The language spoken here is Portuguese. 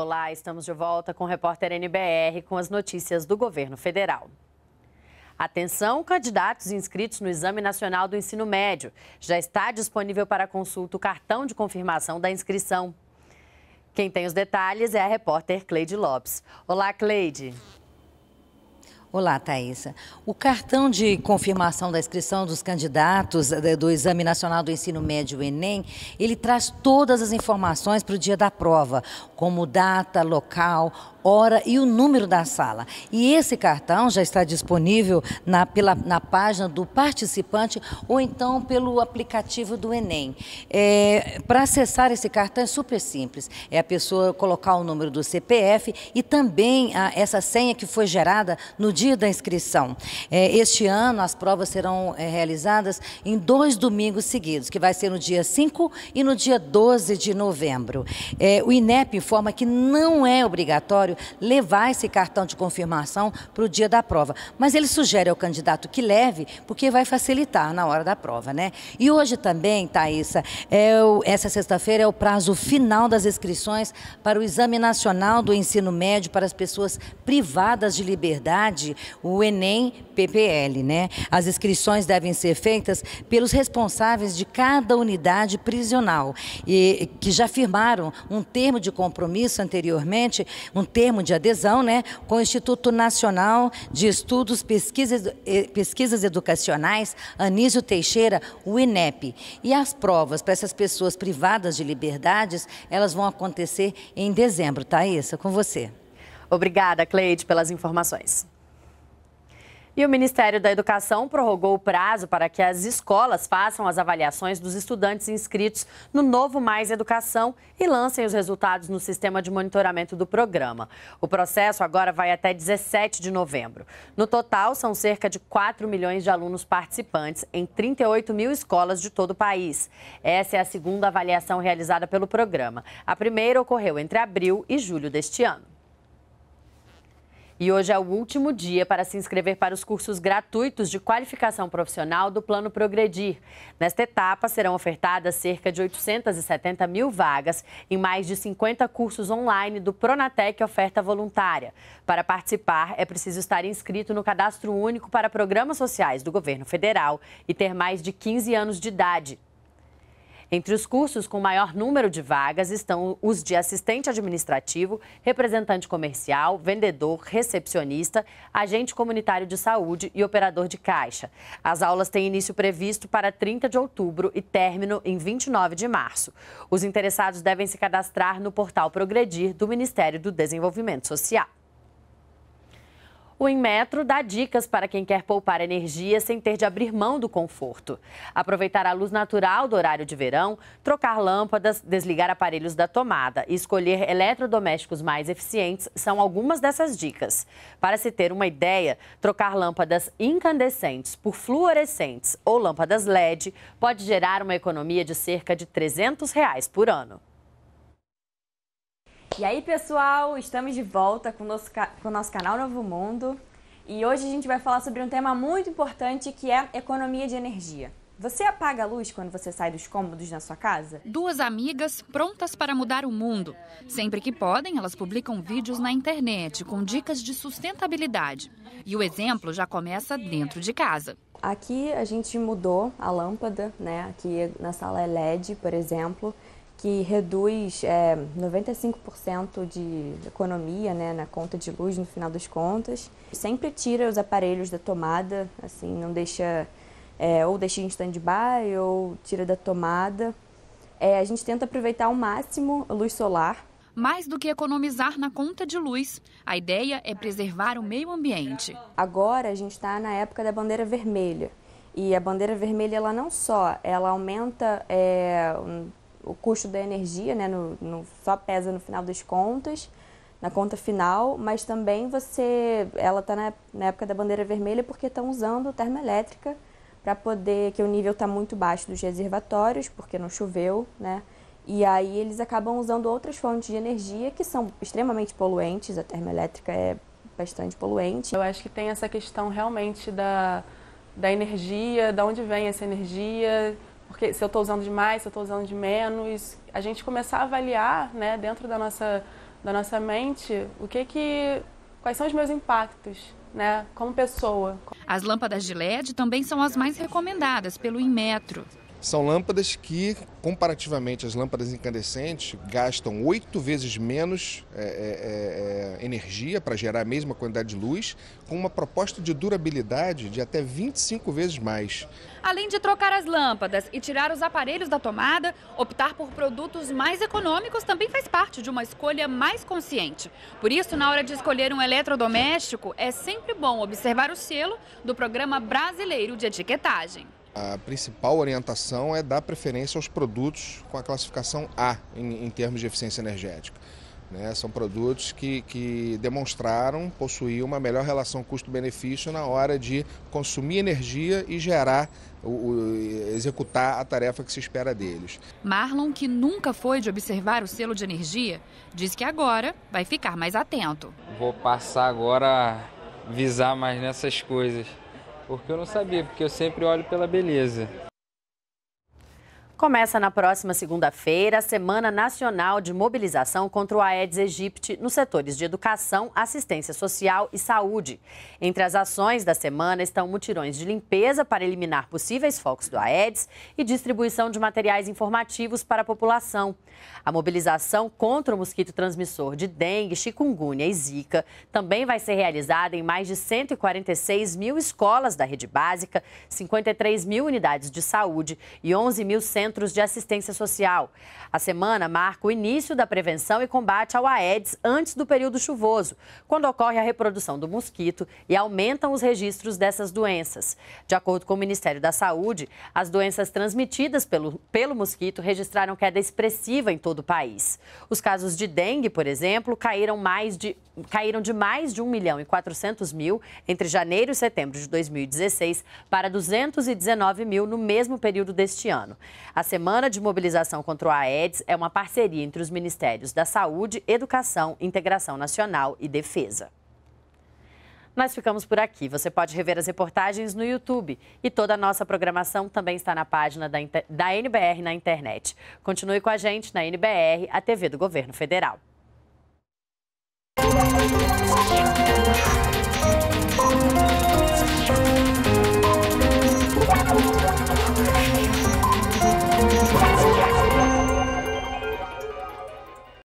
Olá, estamos de volta com o repórter NBR com as notícias do governo federal. Atenção, candidatos inscritos no Exame Nacional do Ensino Médio. Já está disponível para consulta o cartão de confirmação da inscrição. Quem tem os detalhes é a repórter Cleide Lopes. Olá, Cleide. Olá, Thaisa. O cartão de confirmação da inscrição dos candidatos eh, do Exame Nacional do Ensino Médio Enem, ele traz todas as informações para o dia da prova, como data, local, hora e o número da sala. E esse cartão já está disponível na, pela, na página do participante ou então pelo aplicativo do Enem. É, Para acessar esse cartão é super simples. É a pessoa colocar o número do CPF e também a, essa senha que foi gerada no dia da inscrição. É, este ano as provas serão é, realizadas em dois domingos seguidos, que vai ser no dia 5 e no dia 12 de novembro. É, o INEP informa que não é obrigatório obrigatório levar esse cartão de confirmação para o dia da prova. Mas ele sugere ao candidato que leve, porque vai facilitar na hora da prova, né? E hoje também, Thaisa, é o, essa sexta-feira é o prazo final das inscrições para o Exame Nacional do Ensino Médio para as Pessoas Privadas de Liberdade, o Enem PPL, né? As inscrições devem ser feitas pelos responsáveis de cada unidade prisional, e, que já firmaram um termo de compromisso anteriormente, um termo termo de adesão né, com o Instituto Nacional de Estudos Pesquisas, eh, Pesquisas Educacionais Anísio Teixeira, o INEP. E as provas para essas pessoas privadas de liberdades, elas vão acontecer em dezembro, tá é com você. Obrigada, Cleide, pelas informações. E o Ministério da Educação prorrogou o prazo para que as escolas façam as avaliações dos estudantes inscritos no Novo Mais Educação e lancem os resultados no sistema de monitoramento do programa. O processo agora vai até 17 de novembro. No total, são cerca de 4 milhões de alunos participantes em 38 mil escolas de todo o país. Essa é a segunda avaliação realizada pelo programa. A primeira ocorreu entre abril e julho deste ano. E hoje é o último dia para se inscrever para os cursos gratuitos de qualificação profissional do Plano Progredir. Nesta etapa, serão ofertadas cerca de 870 mil vagas em mais de 50 cursos online do Pronatec Oferta Voluntária. Para participar, é preciso estar inscrito no Cadastro Único para Programas Sociais do Governo Federal e ter mais de 15 anos de idade. Entre os cursos com maior número de vagas estão os de assistente administrativo, representante comercial, vendedor, recepcionista, agente comunitário de saúde e operador de caixa. As aulas têm início previsto para 30 de outubro e término em 29 de março. Os interessados devem se cadastrar no portal Progredir do Ministério do Desenvolvimento Social. O Inmetro dá dicas para quem quer poupar energia sem ter de abrir mão do conforto. Aproveitar a luz natural do horário de verão, trocar lâmpadas, desligar aparelhos da tomada e escolher eletrodomésticos mais eficientes são algumas dessas dicas. Para se ter uma ideia, trocar lâmpadas incandescentes por fluorescentes ou lâmpadas LED pode gerar uma economia de cerca de R$ 300 reais por ano. E aí, pessoal, estamos de volta com o nosso, com o nosso canal Novo Mundo. E hoje a gente vai falar sobre um tema muito importante que é economia de energia. Você apaga a luz quando você sai dos cômodos na sua casa? Duas amigas prontas para mudar o mundo. Sempre que podem, elas publicam vídeos na internet com dicas de sustentabilidade. E o exemplo já começa dentro de casa. Aqui a gente mudou a lâmpada, né? Aqui na sala é LED, por exemplo que reduz é, 95% de economia né, na conta de luz no final das contas. Sempre tira os aparelhos da tomada, assim, não deixa é, ou deixa em stand-by ou tira da tomada. É, a gente tenta aproveitar ao máximo a luz solar. Mais do que economizar na conta de luz, a ideia é preservar o meio ambiente. Agora a gente está na época da bandeira vermelha. E a bandeira vermelha, ela não só ela aumenta é, o custo da energia, né, no, no, só pesa no final das contas, na conta final, mas também você, ela está na, na, época da bandeira vermelha porque estão usando termoelétrica para poder, que o nível está muito baixo dos reservatórios, porque não choveu, né? E aí eles acabam usando outras fontes de energia que são extremamente poluentes, a termoelétrica é bastante poluente. Eu acho que tem essa questão realmente da, da energia, da onde vem essa energia, porque se eu estou usando demais, se eu estou usando de menos, a gente começar a avaliar, né, dentro da nossa da nossa mente, o que que quais são os meus impactos, né, como pessoa. As lâmpadas de LED também são as mais recomendadas pelo Inmetro. São lâmpadas que, comparativamente às lâmpadas incandescentes, gastam oito vezes menos é, é, é, é energia para gerar a mesma quantidade de luz, com uma proposta de durabilidade de até 25 vezes mais. Além de trocar as lâmpadas e tirar os aparelhos da tomada, optar por produtos mais econômicos também faz parte de uma escolha mais consciente. Por isso, na hora de escolher um eletrodoméstico, é sempre bom observar o selo do Programa Brasileiro de Etiquetagem a principal orientação é dar preferência aos produtos com a classificação A em, em termos de eficiência energética. Né? São produtos que, que demonstraram possuir uma melhor relação custo-benefício na hora de consumir energia e gerar, o, o, executar a tarefa que se espera deles. Marlon, que nunca foi de observar o selo de energia, diz que agora vai ficar mais atento. Vou passar agora a visar mais nessas coisas. Porque eu não sabia, porque eu sempre olho pela beleza. Começa na próxima segunda-feira a Semana Nacional de Mobilização contra o Aedes aegypti nos setores de educação, assistência social e saúde. Entre as ações da semana estão mutirões de limpeza para eliminar possíveis focos do Aedes e distribuição de materiais informativos para a população. A mobilização contra o mosquito transmissor de dengue, chikungunya e zika também vai ser realizada em mais de 146 mil escolas da rede básica, 53 mil unidades de saúde e 11 mil centros centros de assistência social. A semana marca o início da prevenção e combate ao Aedes antes do período chuvoso, quando ocorre a reprodução do mosquito e aumentam os registros dessas doenças. De acordo com o Ministério da Saúde, as doenças transmitidas pelo, pelo mosquito registraram queda expressiva em todo o país. Os casos de dengue, por exemplo, caíram, mais de, caíram de mais de 1 milhão e 400 mil entre janeiro e setembro de 2016 para 219 mil no mesmo período deste ano. A Semana de Mobilização contra o AIDS é uma parceria entre os Ministérios da Saúde, Educação, Integração Nacional e Defesa. Nós ficamos por aqui. Você pode rever as reportagens no YouTube e toda a nossa programação também está na página da, da NBR na internet. Continue com a gente na NBR, a TV do Governo Federal.